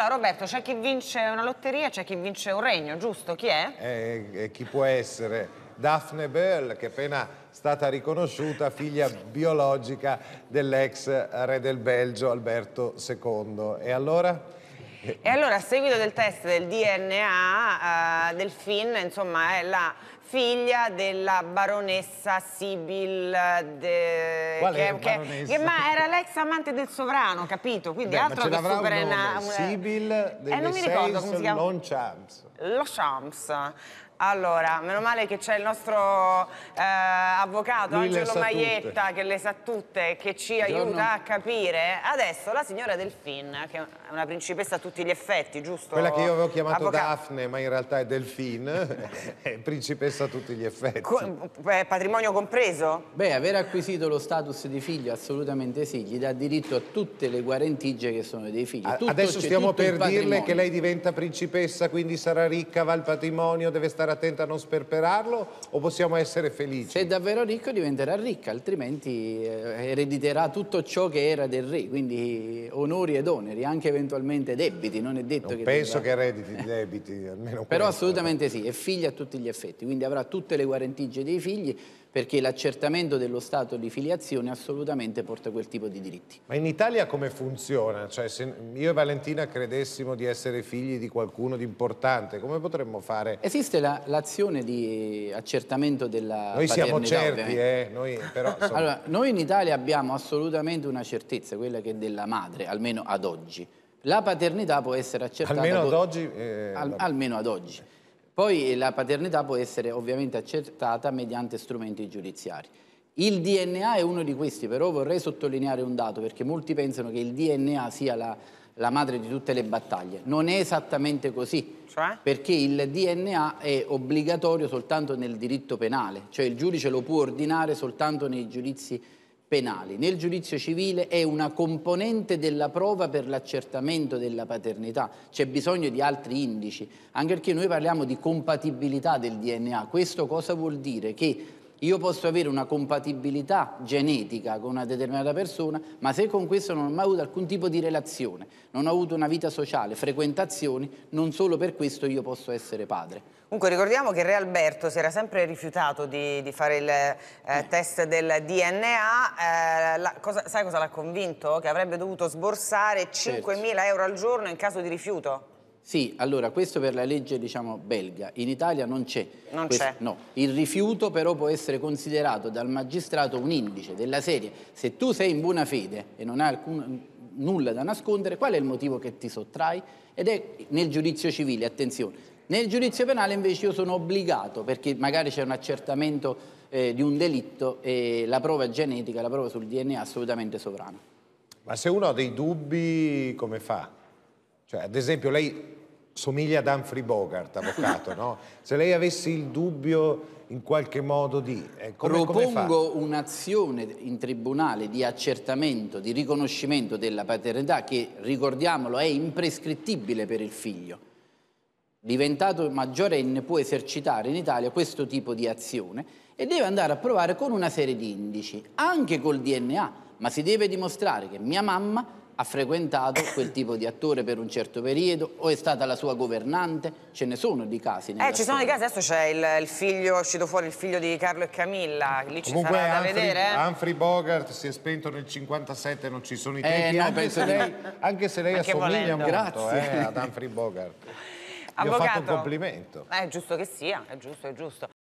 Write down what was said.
Allora Roberto, c'è chi vince una lotteria, c'è chi vince un regno, giusto? Chi è? Eh, eh, chi può essere? Daphne Bell, che è appena stata riconosciuta figlia biologica dell'ex re del Belgio Alberto II. E allora? E allora a seguito del test del DNA, eh, Delfin insomma è la figlia della baronessa Sibyl de... Qual che, che, che, ma era l'ex amante del sovrano, capito? Quindi Beh, altro che super una, una... Sibyl delle eh, non mi ricordo come si chiama. Lo Shams. Allora, meno male che c'è il nostro eh, avvocato Lui Angelo Maietta che le sa tutte e che ci Buongiorno. aiuta a capire. Adesso la signora Delfin, che è una principessa a tutti gli effetti, giusto? Quella che io avevo chiamato avvocato. Daphne, ma in realtà è Delfin, è principessa a tutti gli effetti. Co eh, patrimonio compreso? Beh, aver acquisito lo status di figlio, assolutamente sì, gli dà diritto a tutte le guarentigie che sono dei figli. Tutto, Adesso stiamo per dirle che lei diventa principessa, quindi sarà ricca, va al patrimonio, deve stare stare attenti a non sperperarlo o possiamo essere felici? Se è davvero ricco diventerà ricca, altrimenti eh, erediterà tutto ciò che era del re, quindi onori ed oneri, anche eventualmente debiti, non è detto non che... penso tenga... che erediti debiti, almeno Però questo. assolutamente sì, è figlia a tutti gli effetti, quindi avrà tutte le guarentigie dei figli perché l'accertamento dello stato di filiazione assolutamente porta quel tipo di diritti. Ma in Italia come funziona? Cioè, se io e Valentina credessimo di essere figli di qualcuno di importante, come potremmo fare? Esiste la, l'azione di accertamento della Noi siamo certi, eh, noi, però, insomma... allora, noi in Italia abbiamo assolutamente una certezza, quella che è della madre, almeno ad oggi. La paternità può essere accertata... Almeno ad oggi? Eh, al, almeno ad oggi. Poi la paternità può essere ovviamente accertata mediante strumenti giudiziari. Il DNA è uno di questi, però vorrei sottolineare un dato, perché molti pensano che il DNA sia la, la madre di tutte le battaglie. Non è esattamente così, cioè? perché il DNA è obbligatorio soltanto nel diritto penale, cioè il giudice lo può ordinare soltanto nei giudizi penali. Nel giudizio civile è una componente della prova per l'accertamento della paternità, c'è bisogno di altri indici, anche perché noi parliamo di compatibilità del DNA. Questo cosa vuol dire? Che io posso avere una compatibilità genetica con una determinata persona, ma se con questo non ho mai avuto alcun tipo di relazione, non ho avuto una vita sociale, frequentazioni, non solo per questo io posso essere padre. Comunque ricordiamo che Re Alberto si era sempre rifiutato di, di fare il eh, eh. test del DNA, eh, la, cosa, sai cosa l'ha convinto? Che avrebbe dovuto sborsare 5.000 certo. euro al giorno in caso di rifiuto? Sì, allora questo per la legge diciamo, belga, in Italia non c'è. Non c'è. No, il rifiuto però può essere considerato dal magistrato un indice della serie. Se tu sei in buona fede e non hai alcun, nulla da nascondere, qual è il motivo che ti sottrai? Ed è nel giudizio civile, attenzione. Nel giudizio penale invece io sono obbligato, perché magari c'è un accertamento eh, di un delitto e la prova genetica, la prova sul DNA è assolutamente sovrana. Ma se uno ha dei dubbi come fa? Cioè, ad esempio, lei somiglia ad Humphrey Bogart, avvocato, no? Se lei avesse il dubbio in qualche modo di... Eh, come, Propongo un'azione in tribunale di accertamento, di riconoscimento della paternità che, ricordiamolo, è imprescrittibile per il figlio. Diventato maggiorenne può esercitare in Italia questo tipo di azione e deve andare a provare con una serie di indici, anche col DNA, ma si deve dimostrare che mia mamma ha frequentato quel tipo di attore per un certo periodo o è stata la sua governante, ce ne sono di casi. Eh, ci storia. sono dei casi, adesso c'è il, il, figlio, è uscito fuori il figlio di Carlo e Camilla, lì ci Comunque, sarà Humphrey, da vedere. Eh. Humphrey Bogart si è spento nel 57, non ci sono i eh, tempi, eh, no, anche, se lei, anche, se lei, anche assomiglia molto eh, ad Humphrey Bogart. Avvocato, Gli ho fatto un complimento. Eh, è giusto che sia, è giusto, è giusto.